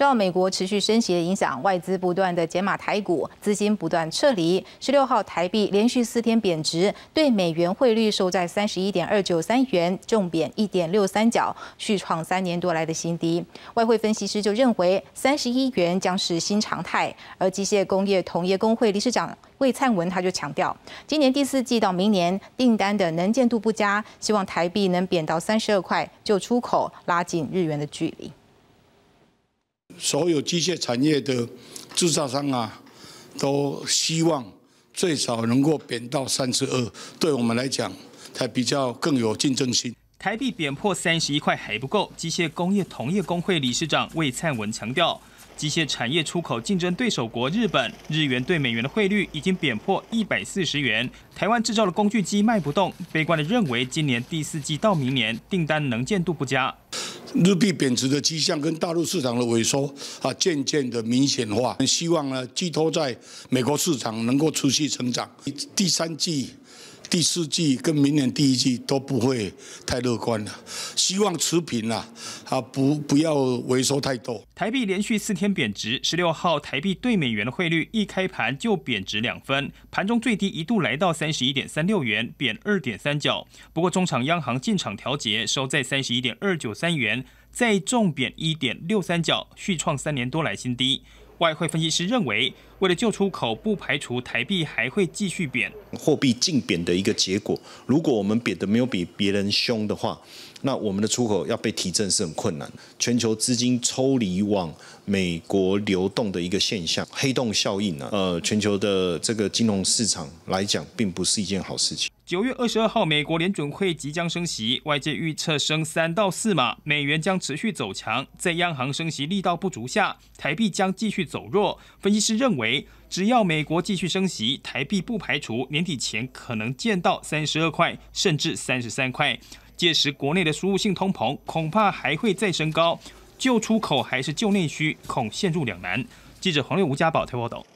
受到美国持续升息的影响，外资不断的减码台股，资金不断撤离。十六号，台币连续四天贬值，对美元汇率收在三十一点二九三元，重贬一点六三角，续创三年多来的新低。外汇分析师就认为，三十一元将是新常态。而机械工业同业工会理事长魏灿文他就强调，今年第四季到明年订单的能见度不佳，希望台币能贬到三十二块，就出口拉近日元的距离。所有机械产业的制造商啊，都希望最少能够贬到三十二，对我们来讲，才比较更有竞争性。台币贬破三十一块还不够，机械工业同业工会理事长魏灿文强调，机械产业出口竞争对手国日本日元对美元的汇率已经贬破一百四十元，台湾制造的工具机卖不动，悲观的认为今年第四季到明年订单能见度不佳。日币贬值的迹象跟大陆市场的萎缩啊，渐渐的明显化。希望呢寄托在美国市场能够持续成长。第三季。第四季跟明年第一季都不会太乐观了，希望持平啦，啊不不要萎缩太多。台币连续四天贬值，十六号台币对美元的汇率一开盘就贬值两分，盘中最低一度来到三十一点三六元，贬二点三角。不过中场央行进场调节，收在三十一点二九三元。再重贬一点六三角，续创三年多来新低。外汇分析师认为，为了救出口，不排除台币还会继续贬，货币净贬的一个结果。如果我们贬的没有比别人凶的话，那我们的出口要被提振是很困难。全球资金抽离往美国流动的一个现象，黑洞效应啊，呃，全球的这个金融市场来讲，并不是一件好事情。九月二十二号，美国联准会即将升息，外界预测升三到四码，美元将持续走强。在央行升息力道不足下，台币将继续走弱。分析师认为，只要美国继续升息，台币不排除年底前可能见到三十二块，甚至三十三块。届时，国内的输入性通膨恐怕还会再升高，旧出口还是旧内需，恐陷入两难。记者黄瑞吴家宝台报道。